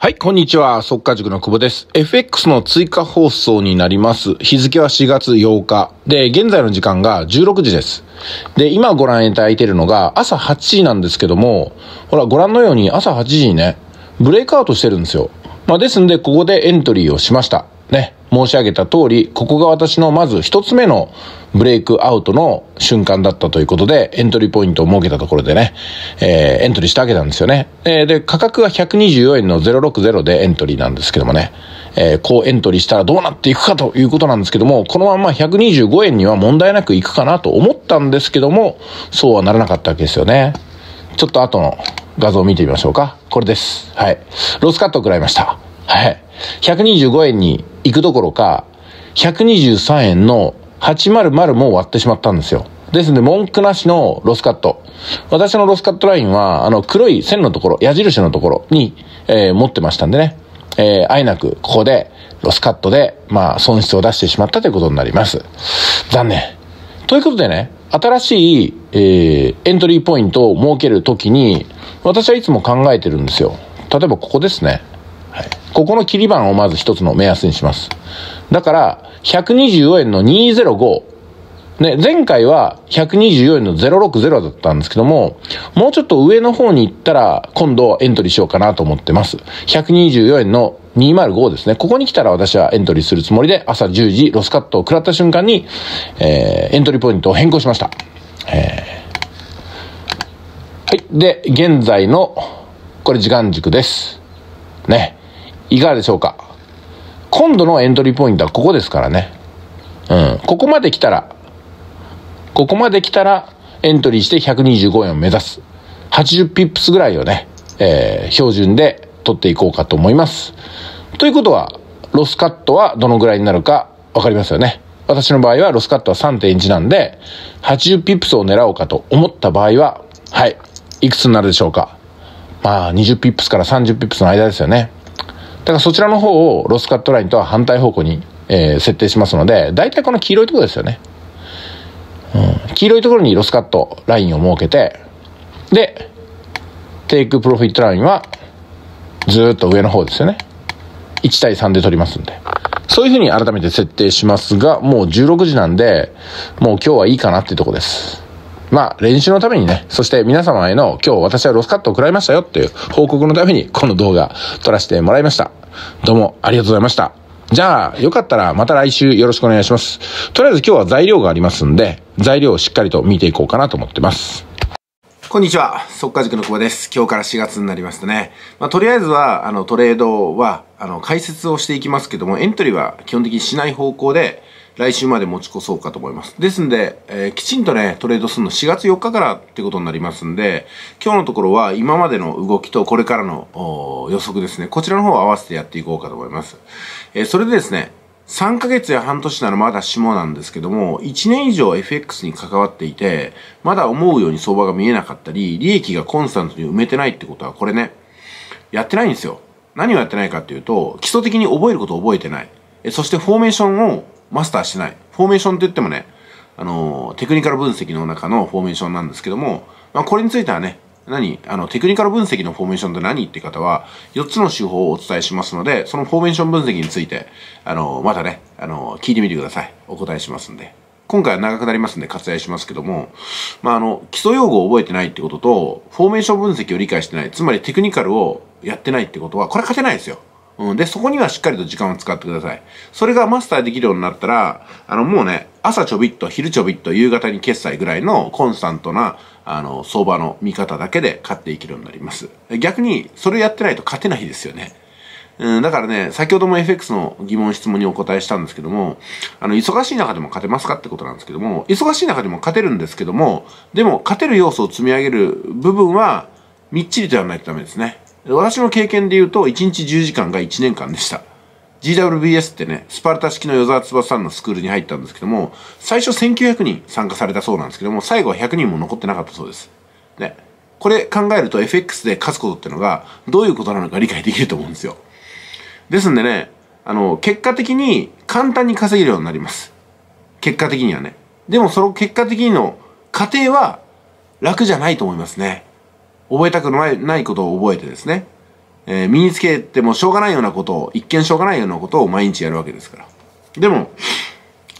はい、こんにちは。速か、塾の久保です。FX の追加放送になります。日付は4月8日。で、現在の時間が16時です。で、今ご覧いただいているのが朝8時なんですけども、ほら、ご覧のように朝8時にね、ブレイクアウトしてるんですよ。まあ、ですんで、ここでエントリーをしました。申し上げた通り、ここが私のまず一つ目のブレイクアウトの瞬間だったということで、エントリーポイントを設けたところでね、えー、エントリーしたわけなんですよね。えー、で、価格が124円の060でエントリーなんですけどもね、えー、こうエントリーしたらどうなっていくかということなんですけども、このまま125円には問題なくいくかなと思ったんですけども、そうはならなかったわけですよね。ちょっと後の画像を見てみましょうか。これです。はい。ロスカットを食らいました。はい。125円に行くどころか、123円の800も割ってしまったんですよ。ですので、文句なしのロスカット。私のロスカットラインは、あの、黒い線のところ、矢印のところに、えー、持ってましたんでね。えー、あいなく、ここで、ロスカットで、まあ、損失を出してしまったということになります。残念。ということでね、新しい、えー、エントリーポイントを設けるときに、私はいつも考えてるんですよ。例えばここですね。はい。ここの切り板をまず一つの目安にします。だから、124円の205。ね、前回は124円の060だったんですけども、もうちょっと上の方に行ったら、今度エントリーしようかなと思ってます。124円の205ですね。ここに来たら私はエントリーするつもりで、朝10時、ロスカットを食らった瞬間に、えー、エントリーポイントを変更しました。えー、はい。で、現在の、これ時間軸です。ね。いかがでしょうか今度のエントリーポイントはここですからね。うん。ここまで来たら、ここまで来たら、エントリーして125円を目指す。80ピップスぐらいをね、えー、標準で取っていこうかと思います。ということは、ロスカットはどのぐらいになるか分かりますよね。私の場合はロスカットは3.1なんで、80ピップスを狙おうかと思った場合は、はい、いくつになるでしょうか。まあ、20ピップスから30ピップスの間ですよね。からそちらの方をロスカットラインとは反対方向に、えー、設定しますので、大体この黄色いところですよね。うん、黄色いところにロスカットラインを設けて、で、テイクプロフィットラインはずっと上の方ですよね。1対3で取りますんで。そういうふうに改めて設定しますが、もう16時なんで、もう今日はいいかなっていうとこです。まあ、練習のためにね、そして皆様への今日私はロスカットを食らいましたよっていう報告のためにこの動画撮らせてもらいました。どうもありがとうございました。じゃあ、よかったらまた来週よろしくお願いします。とりあえず今日は材料がありますんで、材料をしっかりと見ていこうかなと思ってます。こんにちは。速稼塾の久保です。今日から4月になりましたね。まあ、とりあえずは、あの、トレードは、あの、解説をしていきますけども、エントリーは基本的にしない方向で、来週まで持ち越そうかと思います。ですんで、えー、きちんとね、トレードするの4月4日からってことになりますんで、今日のところは今までの動きとこれからの予測ですね、こちらの方を合わせてやっていこうかと思います。えー、それでですね、3ヶ月や半年ならまだしもなんですけども、1年以上 FX に関わっていて、まだ思うように相場が見えなかったり、利益がコンスタントに埋めてないってことは、これね、やってないんですよ。何をやってないかっていうと、基礎的に覚えることを覚えてない。そしてフォーメーションをマスターしない。フォーメーションって言ってもね、あの、テクニカル分析の中のフォーメーションなんですけども、まあ、これについてはね、何あの、テクニカル分析のフォーメーションって何って方は、4つの手法をお伝えしますので、そのフォーメーション分析について、あの、またね、あの、聞いてみてください。お答えしますんで。今回は長くなりますんで割愛しますけども、まあ、あの、基礎用語を覚えてないってことと、フォーメーション分析を理解してない、つまりテクニカルをやってないってことは、これ勝てないですよ。うん、で、そこにはしっかりと時間を使ってください。それがマスターできるようになったら、あの、もうね、朝ちょびっと、昼ちょびっと、夕方に決済ぐらいのコンスタントな、あの、相場の見方だけで買っていけるようになります。逆に、それやってないと勝てないですよね。うん、だからね、先ほども FX の疑問質問にお答えしたんですけども、あの、忙しい中でも勝てますかってことなんですけども、忙しい中でも勝てるんですけども、でも勝てる要素を積み上げる部分は、みっちりとやらないとダメですね。私の経験で言うと、1日10時間が1年間でした。GWBS ってね、スパルタ式の与沢翼さんのスクールに入ったんですけども、最初1900人参加されたそうなんですけども、最後は100人も残ってなかったそうです。ね。これ考えると FX で勝つことってのが、どういうことなのか理解できると思うんですよ。ですんでね、あの、結果的に簡単に稼げるようになります。結果的にはね。でもその結果的にの過程は楽じゃないと思いますね。覚えたくないないことを覚えてですね、えー、身につけてもしょうがないようなことを、一見しょうがないようなことを毎日やるわけですから。でも、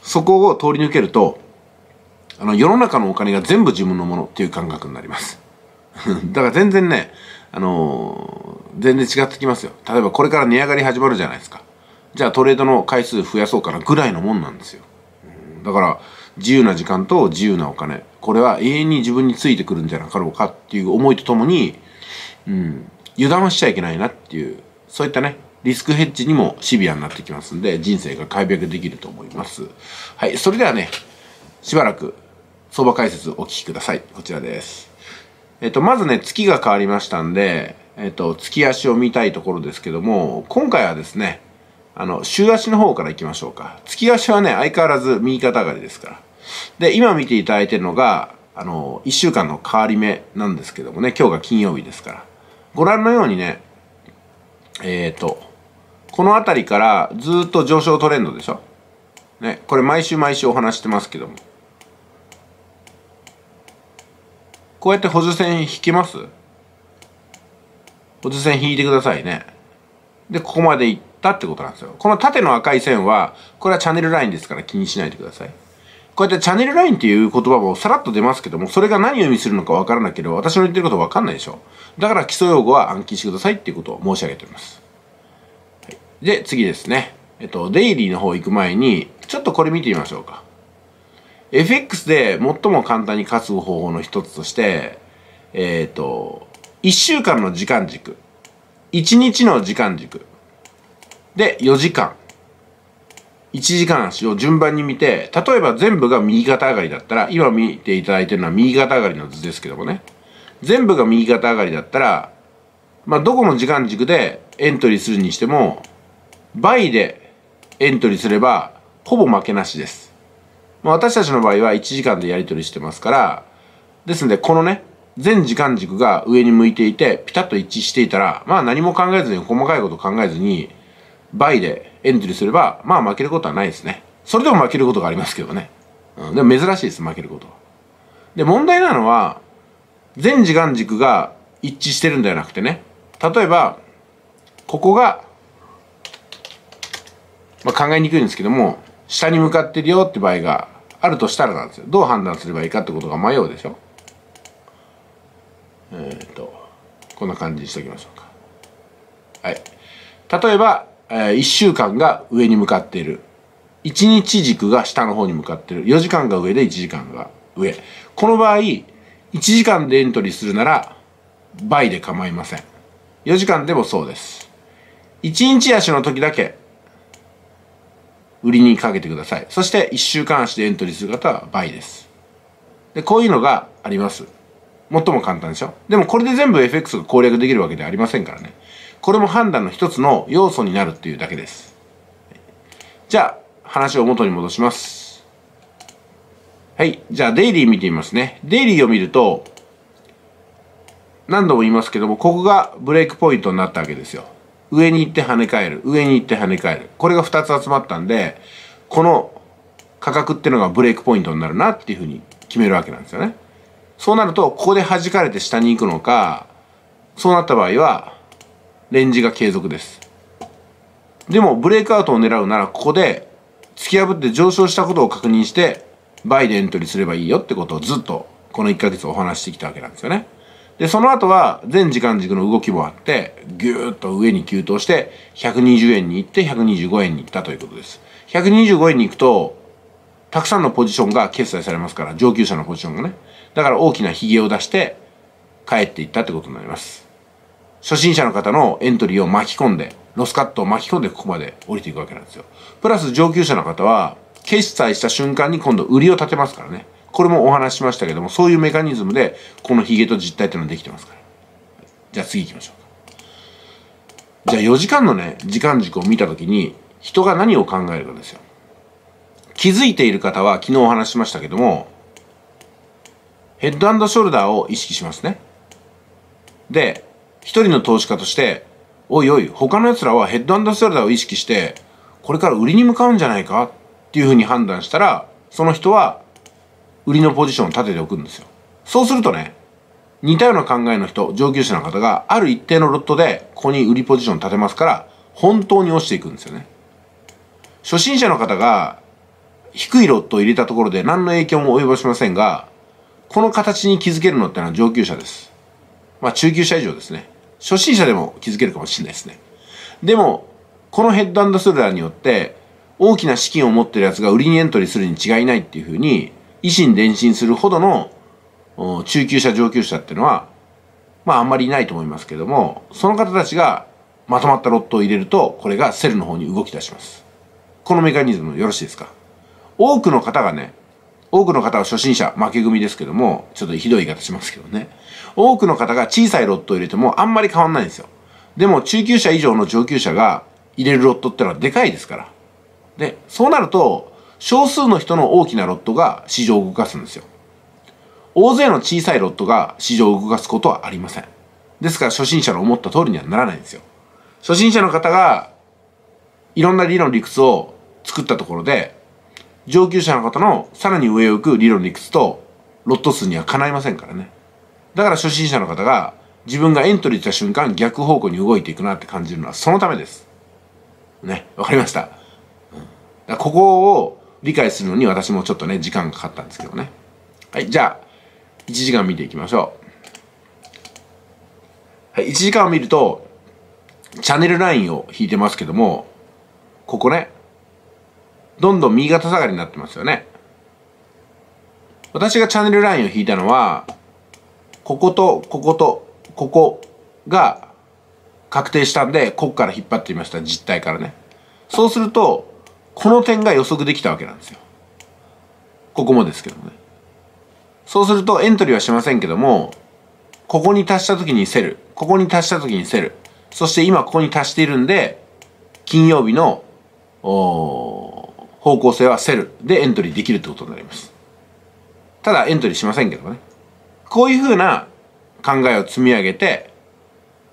そこを通り抜けると、あの、世の中のお金が全部自分のものっていう感覚になります。だから全然ね、あのー、全然違ってきますよ。例えばこれから値上がり始まるじゃないですか。じゃあトレードの回数増やそうかなぐらいのもんなんですよ。だから、自由な時間と自由なお金これは永遠に自分についてくるんじゃなかろうかっていう思いとともに、うん、油断はしちゃいけないなっていうそういったねリスクヘッジにもシビアになってきますんで人生が改別できると思いますはいそれではねしばらく相場解説お聞きくださいこちらですえっとまずね月が変わりましたんでえっと月足を見たいところですけども今回はですねあの週足の方からいきましょうか月足はね相変わらず右肩上がりですからで、今見ていただいているのが、あの、1週間の変わり目なんですけどもね、今日が金曜日ですから。ご覧のようにね、えっ、ー、と、この辺りからずっと上昇トレンドでしょね、これ毎週毎週お話してますけども。こうやって補助線引きます補助線引いてくださいね。で、ここまで行ったってことなんですよ。この縦の赤い線は、これはチャンネルラインですから気にしないでください。こうやってチャンネルラインっていう言葉もさらっと出ますけども、それが何を意味するのかわからなければ、私の言ってることわかんないでしょ。だから基礎用語は暗記してくださいっていうことを申し上げております。はい、で、次ですね。えっと、デイリーの方行く前に、ちょっとこれ見てみましょうか。FX で最も簡単に稼ぐ方法の一つとして、えっ、と、1週間の時間軸、1日の時間軸、で、4時間、1時間足を順番に見て、例えば全部が右肩上がりだったら、今見ていただいてるのは右肩上がりの図ですけどもね、全部が右肩上がりだったら、まあ、どこの時間軸でエントリーするにしても、倍でエントリーすれば、ほぼ負けなしです。まあ、私たちの場合は1時間でやり取りしてますから、ですので、このね、全時間軸が上に向いていて、ピタッと一致していたら、まあ何も考えずに、細かいこと考えずに、倍でエントリーすれば、まあ負けることはないですね。それでも負けることがありますけどね。うん、でも珍しいです、負けることで、問題なのは、全時間軸が一致してるんではなくてね、例えば、ここが、まあ、考えにくいんですけども、下に向かってるよって場合があるとしたらなんですよ。どう判断すればいいかってことが迷うでしょ。えっ、ー、と、こんな感じにしておきましょうか。はい。例えば、え1週間が上に向かっている。1日軸が下の方に向かっている。4時間が上で1時間が上。この場合、1時間でエントリーするなら、倍で構いません。4時間でもそうです。1日足の時だけ、売りにかけてください。そして1週間足でエントリーする方は倍です。で、こういうのがあります。最も簡単でしょでもこれで全部 FX が攻略できるわけではありませんからね。これも判断の一つの要素になるっていうだけです。じゃあ、話を元に戻します。はい。じゃあ、デイリー見てみますね。デイリーを見ると、何度も言いますけども、ここがブレイクポイントになったわけですよ。上に行って跳ね返る。上に行って跳ね返る。これが2つ集まったんで、この価格ってのがブレイクポイントになるなっていうふうに決めるわけなんですよね。そうなると、ここで弾かれて下に行くのか、そうなった場合は、レンジが継続ですでもブレイクアウトを狙うならここで突き破って上昇したことを確認してバイでエントリーすればいいよってことをずっとこの1ヶ月お話してきたわけなんですよねでその後は全時間軸の動きもあってぎゅーっと上に急騰して120円に行って125円に行ったということです125円に行くとたくさんのポジションが決済されますから上級者のポジションがねだから大きなヒゲを出して帰っていったってことになります初心者の方のエントリーを巻き込んで、ロスカットを巻き込んでここまで降りていくわけなんですよ。プラス上級者の方は、決済した瞬間に今度売りを立てますからね。これもお話ししましたけども、そういうメカニズムで、このヒゲと実体っていうのはできてますから。じゃあ次行きましょうか。じゃあ4時間のね、時間軸を見たときに、人が何を考えるかですよ。気づいている方は昨日お話ししましたけども、ヘッドショルダーを意識しますね。で、一人の投資家として、おいおい、他の奴らはヘッドセルダーを意識して、これから売りに向かうんじゃないかっていうふうに判断したら、その人は、売りのポジションを立てておくんですよ。そうするとね、似たような考えの人、上級者の方が、ある一定のロットで、ここに売りポジションを立てますから、本当に落ちていくんですよね。初心者の方が、低いロットを入れたところで何の影響も及ぼしませんが、この形に気づけるのってのは上級者です。まあ中級者以上ですね。初心者でも気づけるかもしれないですね。でも、このヘッドソルダーによって、大きな資金を持ってるやつが売りにエントリーするに違いないっていうふうに、維新伝心するほどの中級者上級者っていうのは、まああんまりいないと思いますけども、その方たちがまとまったロットを入れると、これがセルの方に動き出します。このメカニズムよろしいですか多くの方がね、多くの方は初心者、負け組ですけども、ちょっとひどい言い方しますけどね。多くの方が小さいロットを入れてもあんまり変わんないんですよ。でも中級者以上の上級者が入れるロットってのはでかいですから。で、そうなると、少数の人の大きなロットが市場を動かすんですよ。大勢の小さいロットが市場を動かすことはありません。ですから初心者の思った通りにはならないんですよ。初心者の方がいろんな理論理屈を作ったところで、上級者の方のさらに上を行く理論理屈とロット数にはかないませんからね。だから初心者の方が自分がエントリーした瞬間逆方向に動いていくなって感じるのはそのためです。ね、わかりました。ここを理解するのに私もちょっとね、時間かかったんですけどね。はい、じゃあ、1時間見ていきましょう。はい、1時間を見ると、チャンネルラインを引いてますけども、ここね、どんどん右肩下がりになってますよね。私がチャンネルラインを引いたのは、こことこことここが確定したんでこっから引っ張ってみました実体からねそうするとこの点が予測できたわけなんですよここもですけどもねそうするとエントリーはしませんけどもここに達した時にセルここに達した時にセルそして今ここに達しているんで金曜日の方向性はセルでエントリーできるってことになりますただエントリーしませんけどねこういうふうな考えを積み上げて、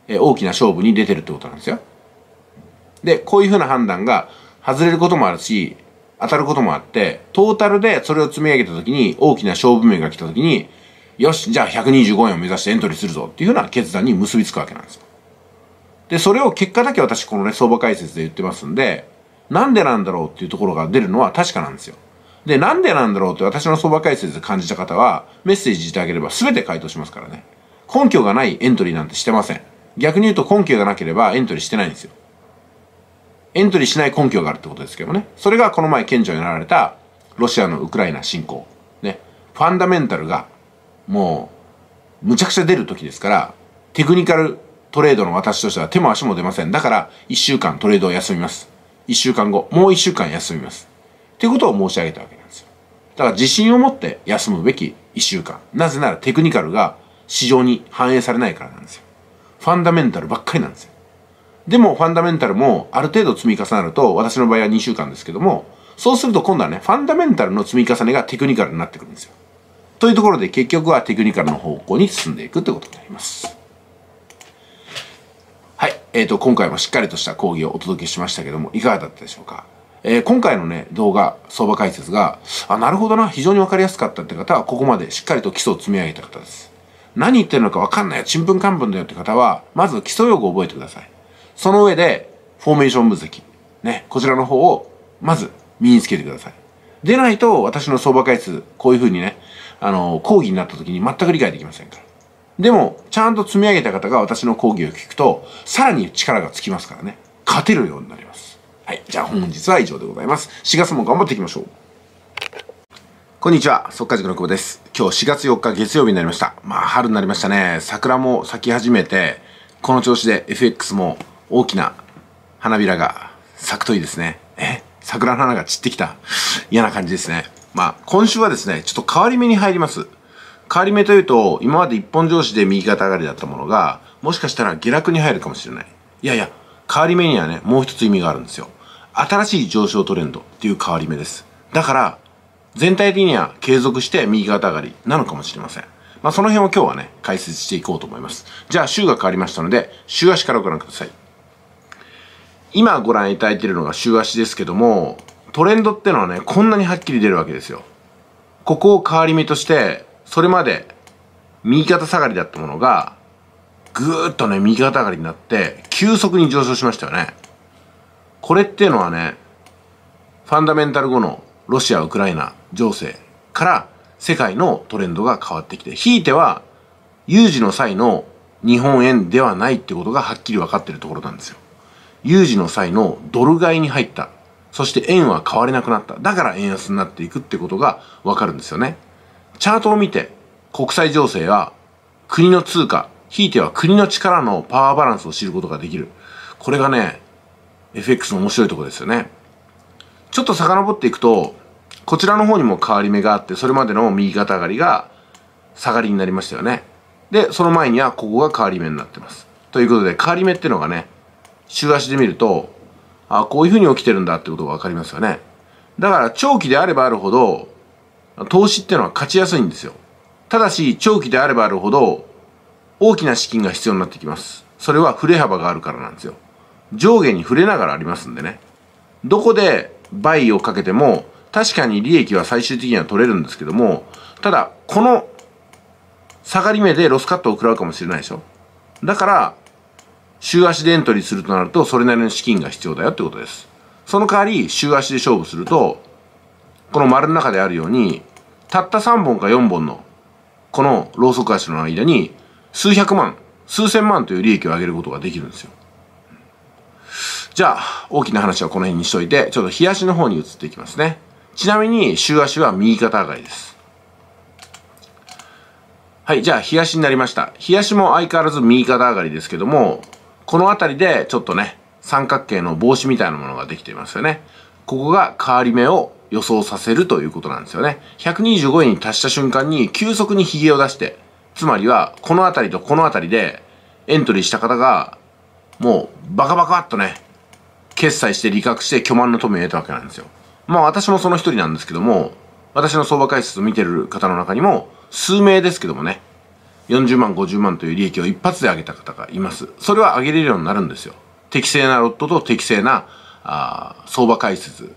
え大きな勝負に出てるってことなんですよ。で、こういうふうな判断が外れることもあるし、当たることもあって、トータルでそれを積み上げた時に、大きな勝負面が来た時に、よし、じゃあ125円を目指してエントリーするぞっていうふうな決断に結びつくわけなんですよ。で、それを結果だけ私このね、相場解説で言ってますんで、なんでなんだろうっていうところが出るのは確かなんですよ。で、なんでなんだろうって私の相場解説で感じた方は、メッセージいただければ全て回答しますからね。根拠がないエントリーなんてしてません。逆に言うと根拠がなければエントリーしてないんですよ。エントリーしない根拠があるってことですけどね。それがこの前顕著になられたロシアのウクライナ侵攻。ね。ファンダメンタルがもうむちゃくちゃ出る時ですから、テクニカルトレードの私としては手も足も出ません。だから一週間トレードを休みます。一週間後、もう一週間休みます。っていうことを申し上げたわけなんですよ。だから自信を持って休むべき1週間。なぜならテクニカルが市場に反映されないからなんですよ。ファンダメンタルばっかりなんですよ。でもファンダメンタルもある程度積み重なると、私の場合は2週間ですけども、そうすると今度はね、ファンダメンタルの積み重ねがテクニカルになってくるんですよ。というところで結局はテクニカルの方向に進んでいくということになります。はい。えっ、ー、と、今回もしっかりとした講義をお届けしましたけども、いかがだったでしょうかえー、今回のね、動画、相場解説が、あ、なるほどな、非常にわかりやすかったって方は、ここまでしっかりと基礎を積み上げた方です。何言ってるのかわかんないよ、ちんぷんかんぷんだよって方は、まず基礎用語を覚えてください。その上で、フォーメーション分析。ね、こちらの方を、まず、身につけてください。でないと、私の相場解説、こういう風にね、あの、講義になった時に全く理解できませんから。でも、ちゃんと積み上げた方が私の講義を聞くと、さらに力がつきますからね、勝てるようになります。はい。じゃあ本日は以上でございます。4月も頑張っていきましょう。こんにちは、速稼塾の久保です。今日4月4日月曜日になりました。まあ春になりましたね。桜も咲き始めて、この調子で FX も大きな花びらが咲くといいですね。え桜の花が散ってきた。嫌な感じですね。まあ今週はですね、ちょっと変わり目に入ります。変わり目というと、今まで一本上司で右肩上がりだったものが、もしかしたら下落に入るかもしれない。いやいや、変わり目にはね、もう一つ意味があるんですよ。新しい上昇トレンドっていう変わり目です。だから、全体的には継続して右肩上がりなのかもしれません。まあ、その辺を今日はね、解説していこうと思います。じゃあ、週が変わりましたので、週足からご覧ください。今ご覧いただいているのが週足ですけども、トレンドってのはね、こんなにはっきり出るわけですよ。ここを変わり目として、それまで右肩下がりだったものが、ぐーっとね、右肩上がりになって、急速に上昇しましたよね。これっていうのはね、ファンダメンタル後のロシア・ウクライナ情勢から世界のトレンドが変わってきて、ひいては有事の際の日本円ではないってことがはっきり分かってるところなんですよ。有事の際のドル買いに入った。そして円は変われなくなった。だから円安になっていくってことが分かるんですよね。チャートを見て国際情勢や国の通貨、ひいては国の力のパワーバランスを知ることができる。これがね、FX の面白いとこですよね。ちょっと遡っていくと、こちらの方にも変わり目があって、それまでの右肩上がりが下がりになりましたよね。で、その前にはここが変わり目になってます。ということで、変わり目っていうのがね、週足で見ると、あこういうふうに起きてるんだってことが分かりますよね。だから長期であればあるほど、投資っていうのは勝ちやすいんですよ。ただし、長期であればあるほど、大きな資金が必要になってきます。それは振れ幅があるからなんですよ。上下に触れながらありますんでねどこで倍をかけても確かに利益は最終的には取れるんですけどもただこの下がり目でロスカットを食らうかもしれないでしょだから週足でエントリーするとなるとそれなりの資金が必要だよってことですその代わり週足で勝負するとこの丸の中であるようにたった3本か4本のこのローソク足の間に数百万数千万という利益を上げることができるんですよじゃあ、大きな話はこの辺にしといて、ちょっと日足の方に移っていきますね。ちなみに、週足は右肩上がりです。はい、じゃあ、日足になりました。日足も相変わらず右肩上がりですけども、この辺りでちょっとね、三角形の帽子みたいなものができていますよね。ここが変わり目を予想させるということなんですよね。125円に達した瞬間に急速に髭を出して、つまりはこの辺りとこの辺りでエントリーした方が、もうバカバカっとね、決済して利確して巨万の富を得たわけなんですよ。まあ私もその一人なんですけども、私の相場解説を見てる方の中にも、数名ですけどもね、40万、50万という利益を一発で上げた方がいます。それは上げれるようになるんですよ。適正なロットと適正なあ相場解説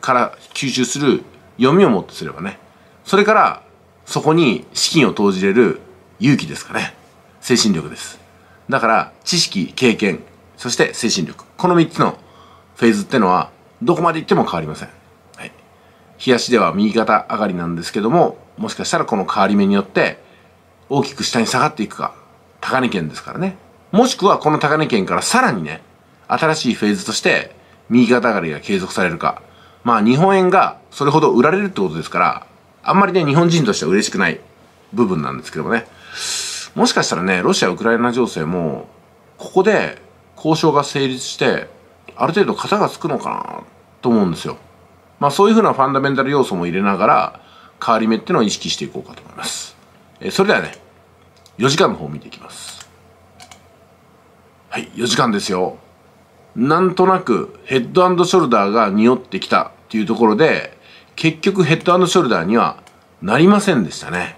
から吸収する読みをもってすればね。それから、そこに資金を投じれる勇気ですかね。精神力です。だから、知識、経験、そして精神力。この3つのフェーズってのは、どこまで行っても変わりません。はい。冷やしでは右肩上がりなんですけども、もしかしたらこの変わり目によって、大きく下に下がっていくか、高値圏ですからね。もしくはこの高値圏からさらにね、新しいフェーズとして、右肩上がりが継続されるか。まあ、日本円がそれほど売られるってことですから、あんまりね、日本人としては嬉しくない部分なんですけどもね。もしかしたらね、ロシア・ウクライナ情勢も、ここで交渉が成立して、ある程度型がつくのかなと思うんですよ。まあそういうふうなファンダメンタル要素も入れながら、変わり目っていうのを意識していこうかと思います。えー、それではね、4時間の方を見ていきます。はい、4時間ですよ。なんとなくヘッドショルダーが匂ってきたっていうところで、結局ヘッドショルダーにはなりませんでしたね。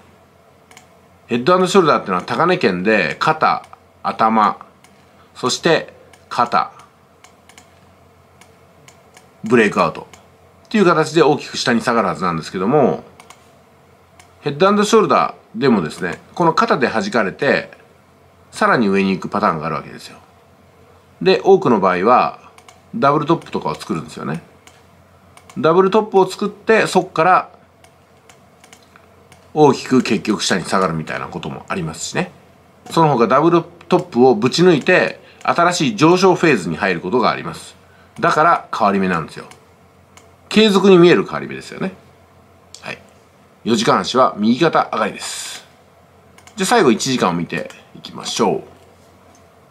ヘッドショルダーっていうのは高根県で肩、頭、そして肩、ブレイクアウトっていう形で大きく下に下がるはずなんですけどもヘッドショルダーでもですねこの肩で弾かれてさらに上に行くパターンがあるわけですよで多くの場合はダブルトップとかを作るんですよねダブルトップを作ってそこから大きく結局下に下がるみたいなこともありますしねその他ダブルトップをぶち抜いて新しい上昇フェーズに入ることがありますだから変わり目なんですよ継続に見える変わり目ですよねはい4時間足は右肩上がりですじゃあ最後1時間を見ていきましょう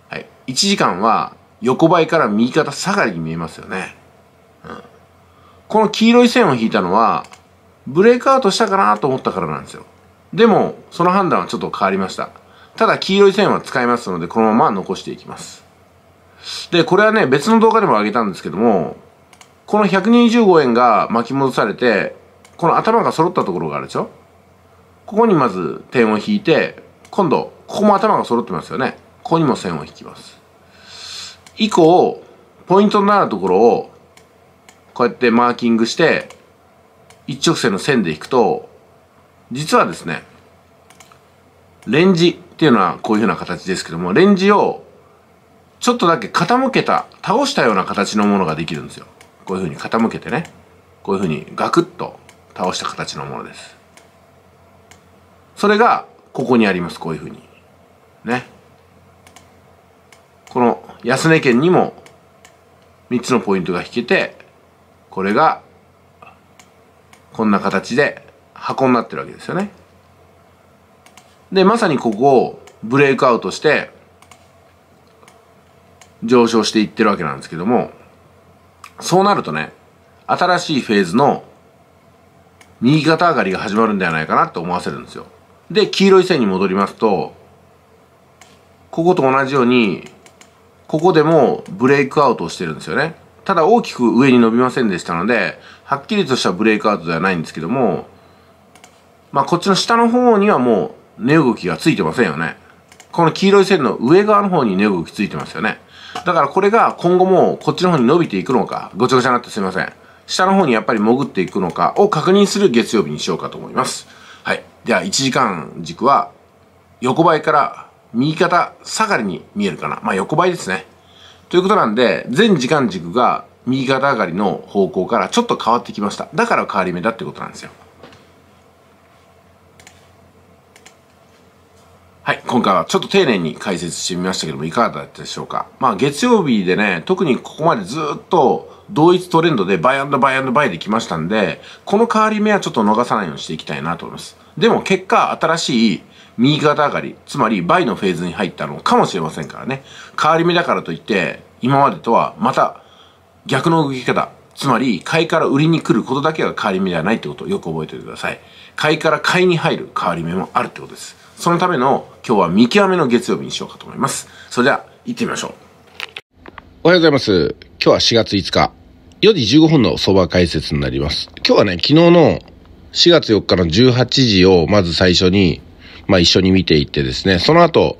はい1時間は横ばいから右肩下がりに見えますよね、うん、この黄色い線を引いたのはブレイクアウトしたかなと思ったからなんですよでもその判断はちょっと変わりましたただ黄色い線は使いますのでこのまま残していきますで、これはね、別の動画でも上げたんですけども、この125円が巻き戻されて、この頭が揃ったところがあるでしょここにまず点を引いて、今度、ここも頭が揃ってますよね。ここにも線を引きます。以降、ポイントになるところを、こうやってマーキングして、一直線の線で引くと、実はですね、レンジっていうのはこういうふうな形ですけども、レンジをちょっとだけ傾けた、倒したような形のものができるんですよ。こういうふうに傾けてね。こういうふうにガクッと倒した形のものです。それが、ここにあります。こういうふうに。ね。この安値県にも3つのポイントが引けて、これが、こんな形で箱になってるわけですよね。で、まさにここをブレイクアウトして、上昇していってるわけなんですけども、そうなるとね、新しいフェーズの右肩上がりが始まるんではないかなと思わせるんですよ。で、黄色い線に戻りますと、ここと同じように、ここでもブレイクアウトをしてるんですよね。ただ大きく上に伸びませんでしたので、はっきりとしたブレイクアウトではないんですけども、まあこっちの下の方にはもう値動きがついてませんよね。この黄色い線の上側の方に値動きついてますよね。だからこれが今後もこっちの方に伸びていくのか、ごちゃごちゃになってすいません。下の方にやっぱり潜っていくのかを確認する月曜日にしようかと思います。はい。では1時間軸は横ばいから右肩下がりに見えるかな。まあ横ばいですね。ということなんで、全時間軸が右肩上がりの方向からちょっと変わってきました。だから変わり目だってことなんですよ。はい、今回はちょっと丁寧に解説してみましたけども、いかがだったでしょうか。まあ、月曜日でね、特にここまでずっと同一トレンドでバイバイバイできましたんで、この変わり目はちょっと逃さないようにしていきたいなと思います。でも結果、新しい右肩上がり、つまりバイのフェーズに入ったのかもしれませんからね。変わり目だからといって、今までとはまた逆の動き方、つまり、買いから売りに来ることだけが変わり目ではないってことをよく覚えておいてください。買いから買いに入る変わり目もあるってことです。そのための今日は見極めの月曜日にしようかと思います。それでは行ってみましょう。おはようございます。今日は4月5日、4時15分の相場解説になります。今日はね、昨日の4月4日の18時をまず最初に、まあ一緒に見ていってですね、その後、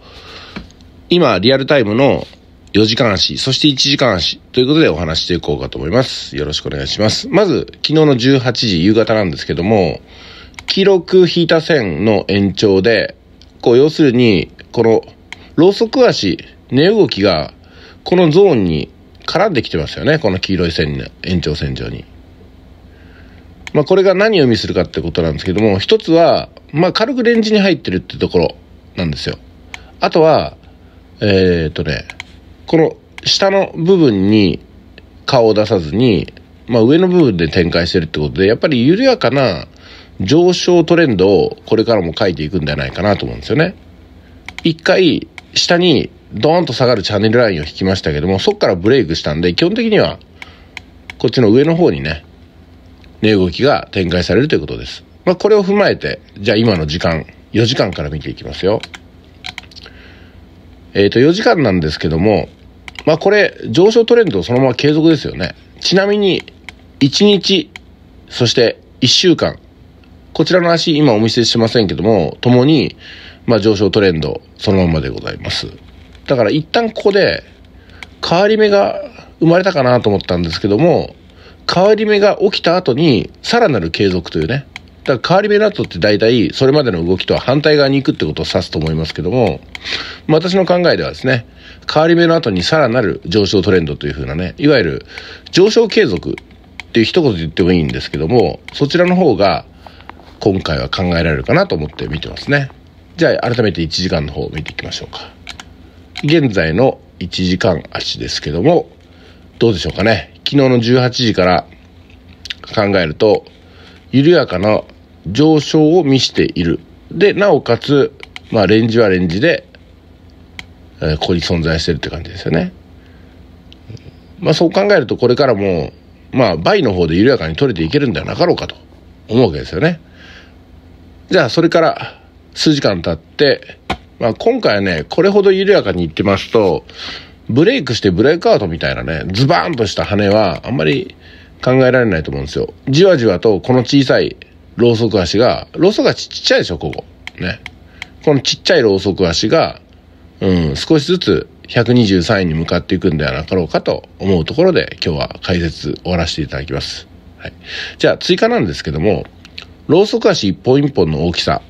今リアルタイムの4時間足、そして1時間足ということでお話していこうかと思います。よろしくお願いします。まず、昨日の18時夕方なんですけども、記録引いた線の延長で、構要するに、この、ローソク足、値動きが、このゾーンに絡んできてますよね。この黄色い線、延長線上に。まあ、これが何を意味するかってことなんですけども、一つは、まあ、軽くレンジに入ってるってところなんですよ。あとは、えー、っとね、この下の部分に顔を出さずに、まあ、上の部分で展開してるってことで、やっぱり緩やかな上昇トレンドをこれからも書いていくんじゃないかなと思うんですよね。一回、下にドーンと下がるチャンネルラインを引きましたけども、そこからブレイクしたんで、基本的には、こっちの上の方にね、値動きが展開されるということです。まあ、これを踏まえて、じゃあ今の時間、4時間から見ていきますよ。えっ、ー、と、4時間なんですけども、まあ、これ、上昇トレンドそのまま継続ですよね。ちなみに、1日、そして1週間、こちらの足、今お見せしませんけども、共に、まあ、上昇トレンド、そのままでございます。だから一旦ここで、変わり目が生まれたかなと思ったんですけども、変わり目が起きた後に、さらなる継続というね。だから変わり目の後って大体、それまでの動きとは反対側に行くってことを指すと思いますけども、まあ、私の考えではですね、変わり目の後にさらなる上昇トレンドというふうなね、いわゆる上昇継続っていう一言で言ってもいいんですけども、そちらの方が、今回は考えられるかなと思って見てますね。じゃあ改めて1時間の方を見ていきましょうか。現在の1時間足ですけども、どうでしょうかね。昨日の18時から考えると、緩やかな上昇を見している。で、なおかつ、まあ、レンジはレンジで、えー、ここに存在してるって感じですよね。まあ、そう考えると、これからも、まあ、倍の方で緩やかに取れていけるんではなかろうかと思うわけですよね。じゃあ、それから数時間経って、まあ、今回はね、これほど緩やかに言ってますと、ブレイクしてブレイクアウトみたいなね、ズバーンとした羽はあんまり考えられないと思うんですよ。じわじわとこの小さいロウソク足が、ロウソク足ちっちゃいでしょ、ここ。ね。このちっちゃいロウソク足が、うん、少しずつ123位に向かっていくんではなかろうかと思うところで今日は解説終わらせていただきます。はい。じゃあ追加なんですけども、ろうそく足一本一本の大きさ。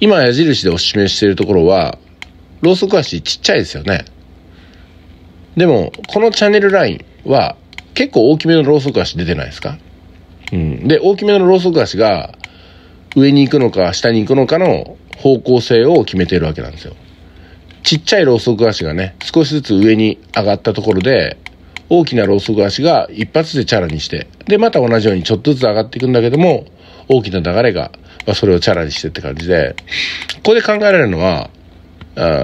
今矢印でお示しているところは、ろうそく足ちっちゃいですよね。でも、このチャンネルラインは結構大きめのろうそく足出てないですかうん。で、大きめのろうそく足が上に行くのか下に行くのかの方向性を決めているわけなんですよ。ちっちゃいろうそく足がね、少しずつ上に上がったところで、大きなろうそく足が一発でチャラにして、で、また同じようにちょっとずつ上がっていくんだけども、大きな流れが、まあ、それをチャラにしてって感じで、ここで考えられるのは、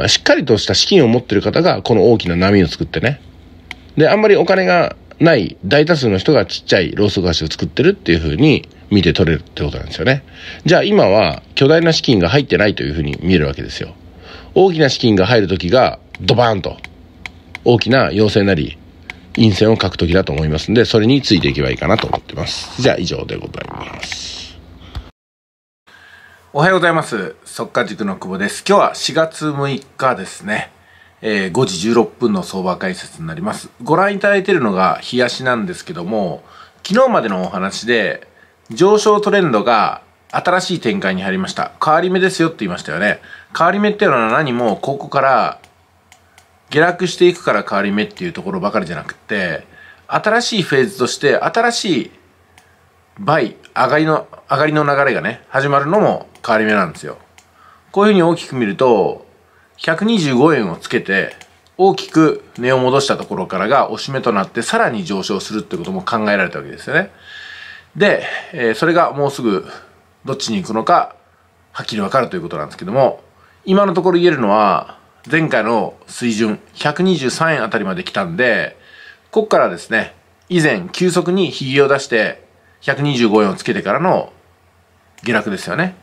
しっかりとした資金を持ってる方が、この大きな波を作ってね。で、あんまりお金がない大多数の人がちっちゃいローソク足を作ってるっていうふうに見て取れるってことなんですよね。じゃあ今は巨大な資金が入ってないというふうに見えるわけですよ。大きな資金が入る時がドバーンと大きな要請なり陰線を書く時だと思いますんで、それについていけばいいかなと思ってます。じゃあ以上でございます。おはようございます。速稼塾の久保です。今日は4月6日ですね。えー、5時16分の相場解説になります。ご覧いただいているのが冷やしなんですけども、昨日までのお話で上昇トレンドが新しい展開に入りました。変わり目ですよって言いましたよね。変わり目っていうのは何もここから下落していくから変わり目っていうところばかりじゃなくて、新しいフェーズとして新しい倍上がりの、上がりの流れがね、始まるのも変わり目なんですよこういうふうに大きく見ると125円をつけて大きく値を戻したところからが押し目となってさらに上昇するってことも考えられたわけですよねで、えー、それがもうすぐどっちに行くのかはっきりわかるということなんですけども今のところ言えるのは前回の水準123円あたりまで来たんでここからですね以前急速にひげを出して125円をつけてからの下落ですよね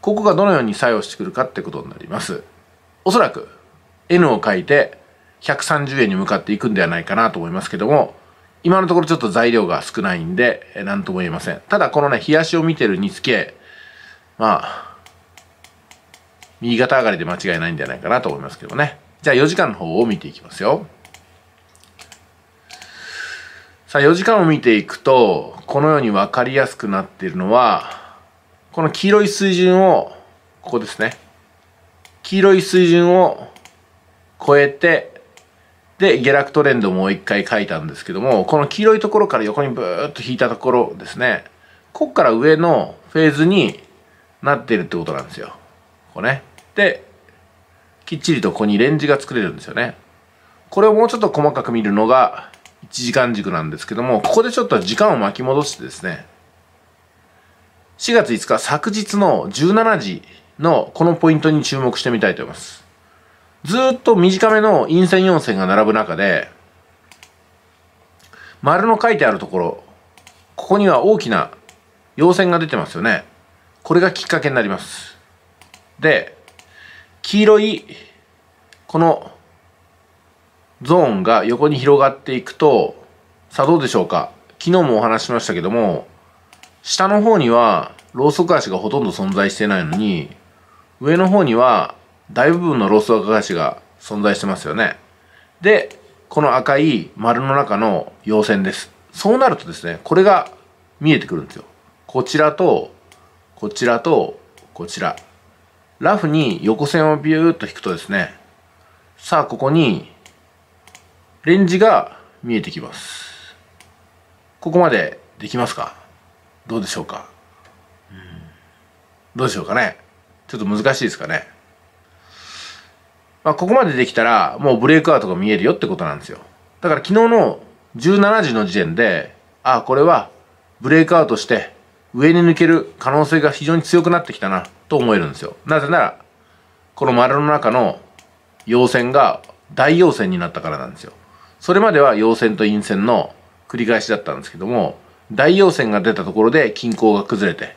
ここがどのように作用してくるかってことになります。おそらく N を書いて130円に向かっていくんではないかなと思いますけども、今のところちょっと材料が少ないんで、なんとも言えません。ただこのね、冷やしを見てるにつけ、まあ、右肩上がりで間違いないんじゃないかなと思いますけどね。じゃあ4時間の方を見ていきますよ。さあ4時間を見ていくと、このように分かりやすくなっているのは、この黄色い水準を、ここですね。黄色い水準を超えて、で、下落トレンドをもう一回書いたんですけども、この黄色いところから横にブーっと引いたところですね。こっから上のフェーズになっているってことなんですよ。ここね。で、きっちりとここにレンジが作れるんですよね。これをもうちょっと細かく見るのが1時間軸なんですけども、ここでちょっと時間を巻き戻してですね、4月5日昨日の17時のこのポイントに注目してみたいと思います。ずっと短めの陰線4線が並ぶ中で、丸の書いてあるところ、ここには大きな陽線が出てますよね。これがきっかけになります。で、黄色いこのゾーンが横に広がっていくと、さあどうでしょうか。昨日もお話ししましたけども、下の方にはローソク足がほとんど存在してないのに上の方には大部分のローソク足が存在してますよねでこの赤い丸の中の陽線ですそうなるとですねこれが見えてくるんですよこちらとこちらとこちらラフに横線をビューッと引くとですねさあここにレンジが見えてきますここまでできますかどうでしょうか、うん、どうでしょうかねちょっと難しいですかねまあ、ここまでできたらもうブレイクアウトが見えるよってことなんですよだから昨日の17時の時点でああこれはブレイクアウトして上に抜ける可能性が非常に強くなってきたなと思えるんですよなぜならこの丸の中の陽線が大陽線になったからなんですよそれまでは陽線と陰線の繰り返しだったんですけども大陽線が出たところで均衡が崩れて、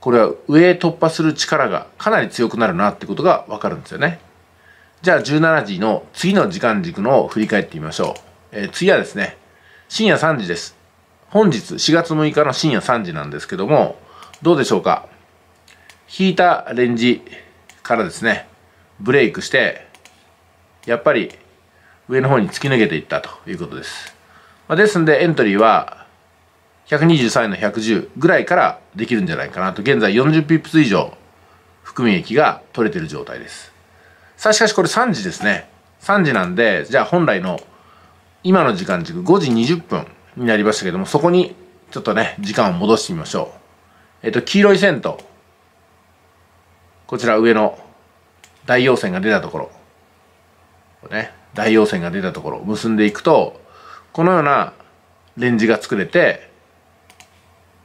これは上へ突破する力がかなり強くなるなってことがわかるんですよね。じゃあ17時の次の時間軸のを振り返ってみましょう。えー、次はですね、深夜3時です。本日4月6日の深夜3時なんですけども、どうでしょうか引いたレンジからですね、ブレイクして、やっぱり上の方に突き抜けていったということです。まあ、ですんでエントリーは123円の110ぐらいからできるんじゃないかなと、現在40ピップス以上、含み益が取れてる状態です。さあ、しかしこれ3時ですね。3時なんで、じゃあ本来の今の時間軸5時20分になりましたけども、そこにちょっとね、時間を戻してみましょう。えっと、黄色い線と、こちら上の大陽線が出たところ、こね、大陽線が出たところ結んでいくと、このようなレンジが作れて、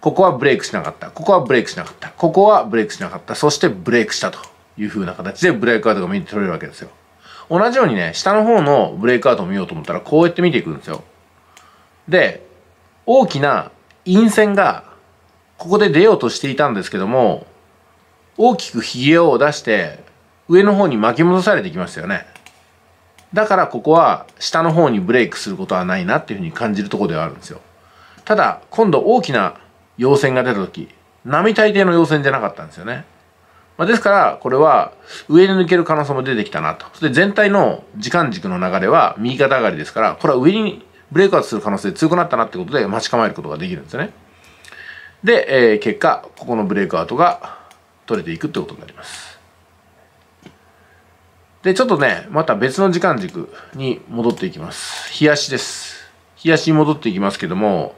ここはブレイクしなかった。ここはブレイクしなかった。ここはブレイクしなかった。そしてブレイクしたという風な形でブレイクアウトが見て取れるわけですよ。同じようにね、下の方のブレイクアウトを見ようと思ったら、こうやって見ていくんですよ。で、大きな陰線が、ここで出ようとしていたんですけども、大きくヒゲを出して、上の方に巻き戻されてきましたよね。だからここは下の方にブレイクすることはないなっていう風に感じるとこではあるんですよ。ただ、今度大きな陽線が出た時並大抵の陽線じゃなかったんですよね。まあ、ですからこれは上に抜ける可能性も出てきたなと。それ全体の時間軸の流れは右肩上がりですからこれは上にブレイクアウトする可能性強くなったなってことで待ち構えることができるんですね。で、えー、結果ここのブレイクアウトが取れていくってことになります。で、ちょっとね、また別の時間軸に戻っていきます。冷やしです。冷やしに戻っていきますけども、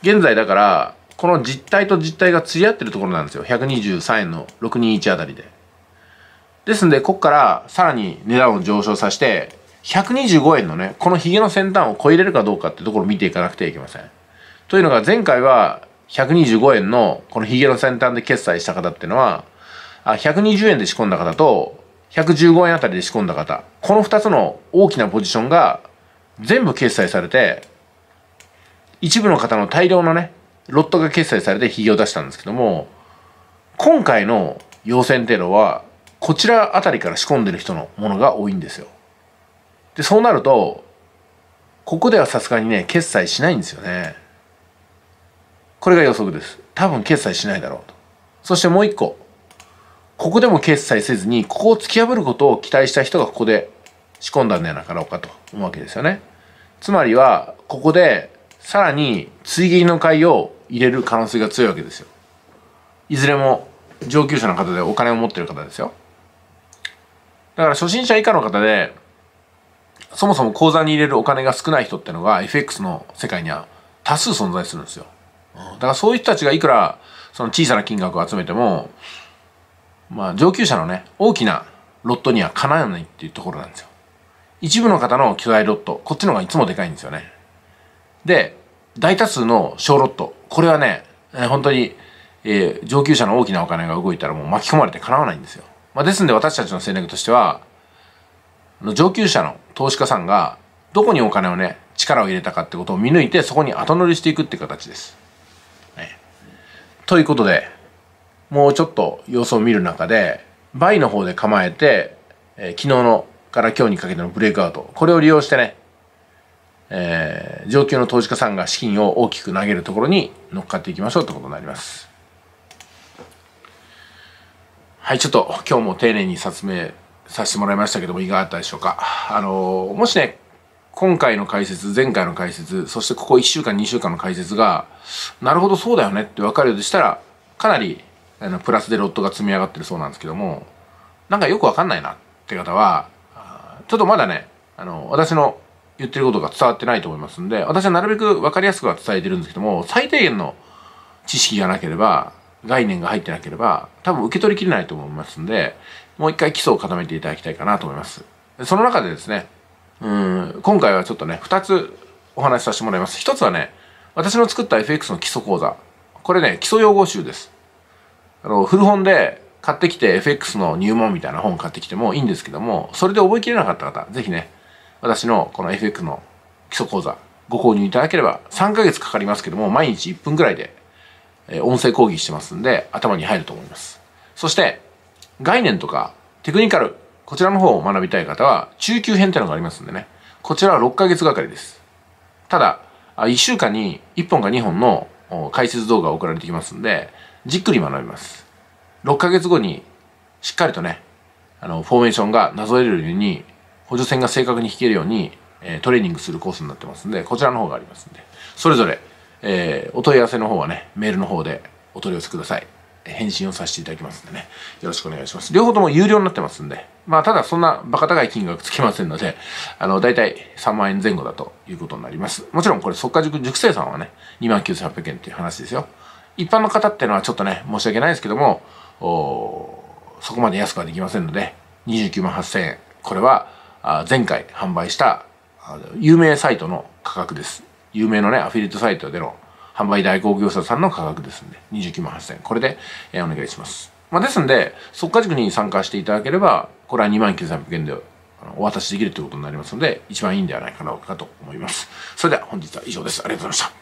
現在だから、この実体と実体が釣り合ってるところなんですよ。123円の621あたりで。ですんで、ここからさらに値段を上昇させて、125円のね、このヒゲの先端を超えれるかどうかってところを見ていかなくてはいけません。というのが前回は125円のこのヒゲの先端で決済した方っていうのは、あ120円で仕込んだ方と115円あたりで仕込んだ方、この2つの大きなポジションが全部決済されて、一部の方の大量のね、ロットが決済されてひげを出したんですけども今回の要線っていうのはこちらあたりから仕込んでる人のものが多いんですよでそうなるとここではさすがにね決済しないんですよねこれが予測です多分決済しないだろうとそしてもう一個ここでも決済せずにここを突き破ることを期待した人がここで仕込んだんではなかろうかと思うわけですよねつまりはここでさらに追撃の回を入れる可能性が強いわけですよいずれも上級者の方でお金を持ってる方ですよだから初心者以下の方でそもそも口座に入れるお金が少ない人ってのが FX の世界には多数存在するんですよだからそういう人たちがいくらその小さな金額を集めてもまあ上級者のね大きなロットにはかなわないっていうところなんですよ一部の方の巨大ロットこっちの方がいつもでかいんですよねで大多数の小ロットこれはね、えー、本当に、えー、上級者の大きなお金が動いたらもう巻き込まれてかなわないんですよ、まあ、ですんで私たちの戦略としては上級者の投資家さんがどこにお金をね力を入れたかってことを見抜いてそこに後乗りしていくって形です、ね、ということでもうちょっと様子を見る中で倍の方で構えて、えー、昨日のから今日にかけてのブレイクアウトこれを利用してねえー、上級の投資家さんが資金を大きく投げるところに乗っかっていきましょうってことになります。はい、ちょっと今日も丁寧に説明させてもらいましたけども、いかがだったでしょうか。あのー、もしね、今回の解説、前回の解説、そしてここ1週間、2週間の解説が、なるほどそうだよねって分かるようでしたら、かなりあのプラスでロットが積み上がってるそうなんですけども、なんかよく分かんないなって方は、ちょっとまだね、あの、私の言ってることが伝わってないと思いますんで、私はなるべく分かりやすくは伝えてるんですけども、最低限の知識がなければ、概念が入ってなければ、多分受け取りきれないと思いますんで、もう一回基礎を固めていただきたいかなと思います。その中でですね、うん、今回はちょっとね、二つお話しさせてもらいます。一つはね、私の作った FX の基礎講座。これね、基礎用語集です。あの、古本で買ってきて FX の入門みたいな本買ってきてもいいんですけども、それで覚えきれなかった方、ぜひね、私のこの FX の基礎講座ご購入いただければ3ヶ月かかりますけども毎日1分ぐらいで音声講義してますんで頭に入ると思いますそして概念とかテクニカルこちらの方を学びたい方は中級編っていうのがありますんでねこちらは6ヶ月がかりですただ1週間に1本か2本の解説動画が送られてきますんでじっくり学びます6ヶ月後にしっかりとねあのフォーメーションがなぞれるように補助線が正確に引けるように、えー、トレーニングするコースになってますんで、こちらの方がありますんで、それぞれ、えー、お問い合わせの方はね、メールの方でお取り寄せください。返信をさせていただきますんでね、よろしくお願いします。両方とも有料になってますんで、まあ、ただそんなバカ高い金額つきませんので、あの、だいたい3万円前後だということになります。もちろんこれ、即価塾、塾生さんはね、29,800円っていう話ですよ。一般の方ってのはちょっとね、申し訳ないですけども、そこまで安くはできませんので、29万8000円。これは、前回販売した有名サイトの価格です。有名のね、アフィリエイトサイトでの販売代行業者さんの価格ですんで、29万8000円。これで、えー、お願いします。まあ、ですんで、速化塾に参加していただければ、これは2万9300円でお渡しできるということになりますので、一番いいんではないかなと思います。それでは本日は以上です。ありがとうございま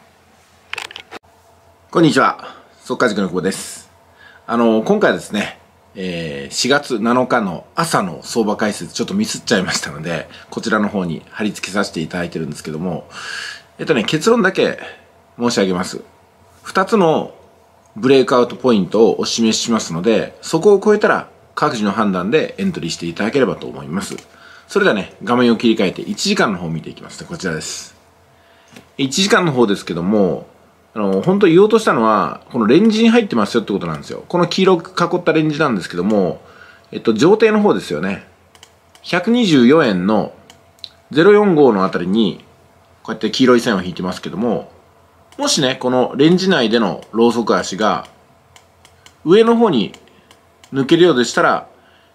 した。こんにちは。速化塾の久保です。あの、今回ですね、えー、4月7日の朝の相場解説ちょっとミスっちゃいましたので、こちらの方に貼り付けさせていただいてるんですけども、えっとね、結論だけ申し上げます。2つのブレイクアウトポイントをお示ししますので、そこを超えたら各自の判断でエントリーしていただければと思います。それではね、画面を切り替えて1時間の方を見ていきますね。こちらです。1時間の方ですけども、あの、本当言おうとしたのは、このレンジに入ってますよってことなんですよ。この黄色く囲ったレンジなんですけども、えっと、上底の方ですよね。124円の045のあたりに、こうやって黄色い線を引いてますけども、もしね、このレンジ内でのローソク足が、上の方に抜けるようでしたら、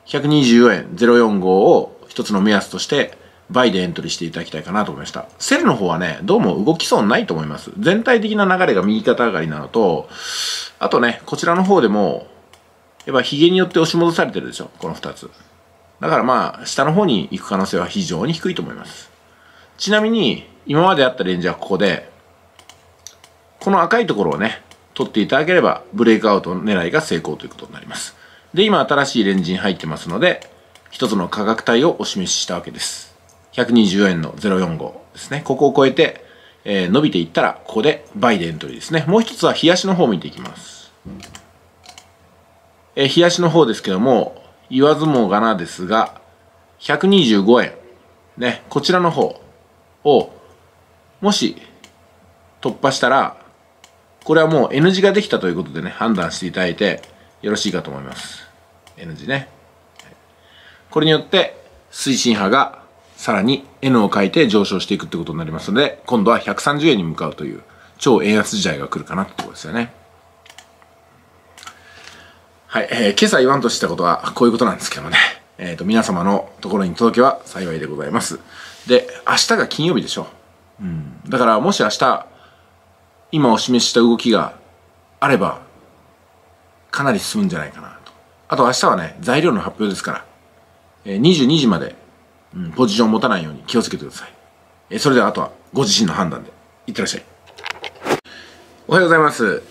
124円045を一つの目安として倍でエントリーしていただきたいかなと思いました。セルの方はね、どうも動きそうないと思います。全体的な流れが右肩上がりなのと、あとね、こちらの方でも、やっぱヒゲによって押し戻されてるでしょ、この2つ。だからまあ、下の方に行く可能性は非常に低いと思います。ちなみに、今まであったレンジはここで、この赤いところをね、取っていただければ、ブレイクアウト狙いが成功ということになります。で、今新しいレンジに入ってますので、一つの価格帯をお示ししたわけです。1 2 4円の045ですね。ここを超えて、えー、伸びていったら、ここでバイでエントリーですね。もう一つは、冷やしの方を見ていきます。えー、冷やしの方ですけども、言わずもがなですが、125円。ね、こちらの方を、もし、突破したら、これはもう N 字ができたということでね、判断していただいてよろしいかと思います。N 字ね。これによって、推進波がさらに N を書いて上昇していくってことになりますので、今度は130円に向かうという超円安時代が来るかなってことですよね。はい、えー、今朝言わんとしたことはこういうことなんですけどね。えっ、ー、と、皆様のところに届けは幸いでございます。で、明日が金曜日でしょう。うん。だからもし明日、今お示しした動きがあれば、かなり進むんじゃないかなと。あと明日はね、材料の発表ですから、えー、22時までうん、ポジションを持たないように気をつけてください。えそれではあとはご自身の判断で。いってらっしゃい。おはようございます。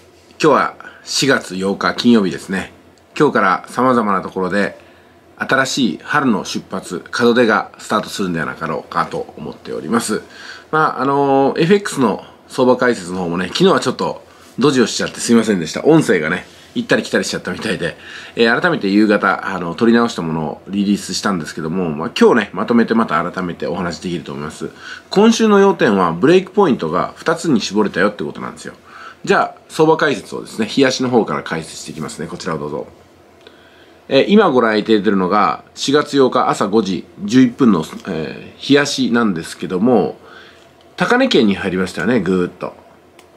今日は4月8日金曜日ですね。今日から様々なところで新しい春の出発、門出がスタートするんではなかろうかと思っております。まあ、あのー、FX の相場解説の方もね、昨日はちょっとドジをしちゃってすいませんでした。音声がね、行ったり来たりしちゃったみたいで、えー、改めて夕方、あの、撮り直したものをリリースしたんですけども、まあ、今日ね、まとめてまた改めてお話できると思います。今週の要点は、ブレイクポイントが2つに絞れたよってことなんですよ。じゃあ、相場解説をですね、冷やしの方から解説していきますね。こちらをどうぞ。えー、今ご覧いただいているのが、4月8日朝5時11分の、えー、冷やしなんですけども、高値圏に入りましたよね、ぐーっと。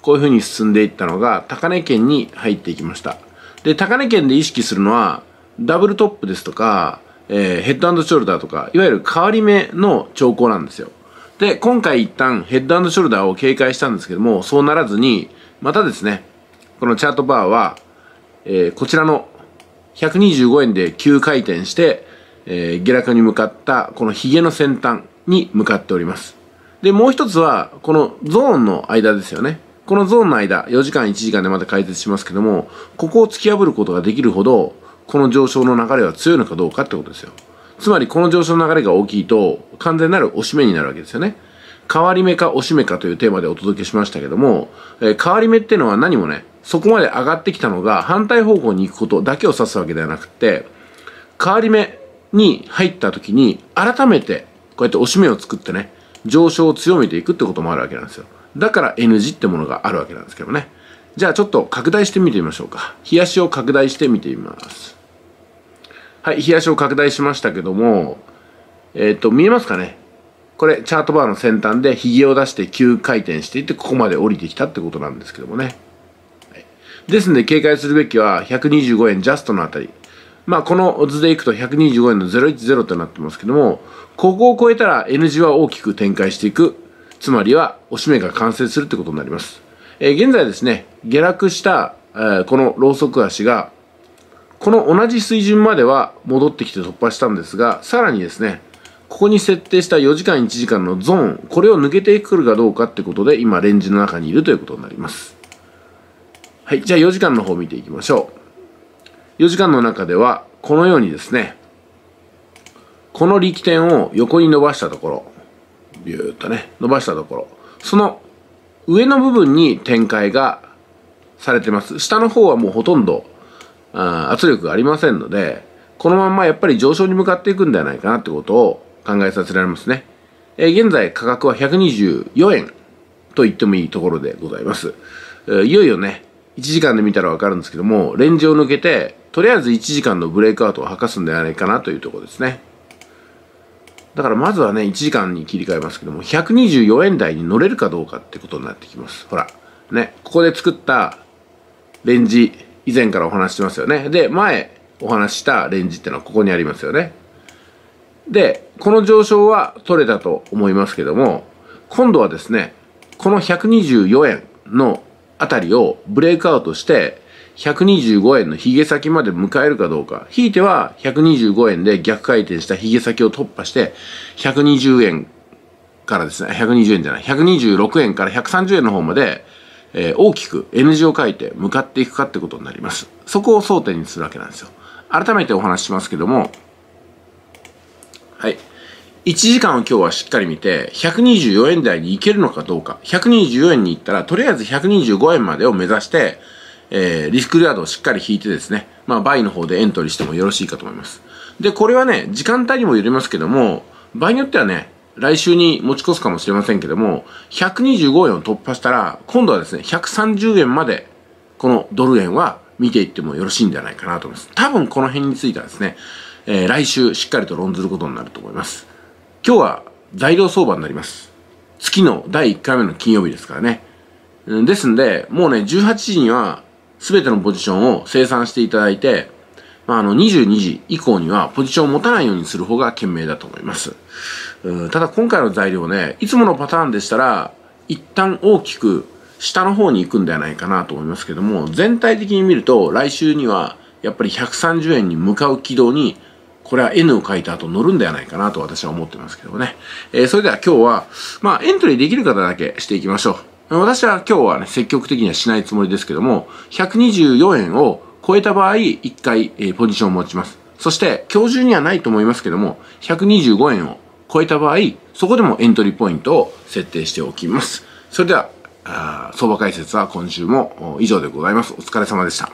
こういう風に進んでいったのが、高値圏に入っていきました。で、高値圏で意識するのは、ダブルトップですとか、えー、ヘッドショルダーとか、いわゆる変わり目の兆候なんですよ。で、今回一旦ヘッドショルダーを警戒したんですけども、そうならずに、またですね、このチャートバーは、えー、こちらの125円で急回転して、えー、下落に向かったこのヒゲの先端に向かっております。で、もう一つは、このゾーンの間ですよね。このゾーンの間、4時間1時間でまた解説しますけども、ここを突き破ることができるほど、この上昇の流れは強いのかどうかってことですよ。つまりこの上昇の流れが大きいと、完全なる押し目になるわけですよね。変わり目か押し目かというテーマでお届けしましたけども、えー、変わり目っていうのは何もね、そこまで上がってきたのが反対方向に行くことだけを指すわけではなくて、変わり目に入った時に改めてこうやって押し目を作ってね、上昇を強めていくってこともあるわけなんですよ。だから N g ってものがあるわけなんですけどねじゃあちょっと拡大してみてみましょうか冷やしを拡大してみてみますはい冷やしを拡大しましたけどもえっ、と見えますかねこれチャートバーの先端でヒゲを出して急回転していってここまで降りてきたってことなんですけどもねですので警戒するべきは125円ジャストのあたりまあこの図でいくと125円の010となってますけどもここを超えたら N g は大きく展開していくつまりは、おしめが完成するってことになります。えー、現在ですね、下落した、えー、このロウソク足が、この同じ水準までは戻ってきて突破したんですが、さらにですね、ここに設定した4時間1時間のゾーン、これを抜けてくるかどうかってことで、今レンジの中にいるということになります。はい、じゃあ4時間の方見ていきましょう。4時間の中では、このようにですね、この力点を横に伸ばしたところ、ビューっとね伸ばしたところその上の部分に展開がされてます下の方はもうほとんど圧力がありませんのでこのままやっぱり上昇に向かっていくんではないかなってことを考えさせられますね、えー、現在価格は124円と言ってもいいところでございます、えー、いよいよね1時間で見たらわかるんですけどもレンジを抜けてとりあえず1時間のブレイクアウトを吐かすんではないかなというところですねだからまずはね、1時間に切り替えますけども、124円台に乗れるかどうかってことになってきます。ほら、ね、ここで作ったレンジ、以前からお話してますよね。で、前お話したレンジってのはここにありますよね。で、この上昇は取れたと思いますけども、今度はですね、この124円のあたりをブレイクアウトして、125円のヒゲ先まで迎えるかどうか、ひいては125円で逆回転したヒゲ先を突破して、120円からですね、120円じゃない、126円から130円の方まで、えー、大きく N 字を書いて向かっていくかってことになります。そこを争点にするわけなんですよ。改めてお話ししますけども、はい。1時間を今日はしっかり見て、124円台に行けるのかどうか。124円に行ったら、とりあえず125円までを目指して、えー、リスクレアードをしっかり引いてですね、まあ、倍の方でエントリーしてもよろしいかと思います。で、これはね、時間帯にもよりますけども、場合によってはね、来週に持ち越すかもしれませんけども、125円を突破したら、今度はですね、130円まで、このドル円は見ていってもよろしいんじゃないかなと思います。多分この辺についてはですね、えー、来週しっかりと論ずることになると思います。今日は材料相場になります。月の第1回目の金曜日ですからね。ですんで、もうね、18時にはすべてのポジションを生産していただいて、まあ、あの、22時以降にはポジションを持たないようにする方が賢明だと思います。うただ今回の材料ね、いつものパターンでしたら、一旦大きく下の方に行くんではないかなと思いますけども、全体的に見ると来週にはやっぱり130円に向かう軌道にこれは N を書いた後乗るんではないかなと私は思ってますけどね。えー、それでは今日は、まあエントリーできる方だけしていきましょう。私は今日はね、積極的にはしないつもりですけども、124円を超えた場合、一回、えー、ポジションを持ちます。そして、今日中にはないと思いますけども、125円を超えた場合、そこでもエントリーポイントを設定しておきます。それでは、相場解説は今週も以上でございます。お疲れ様でした。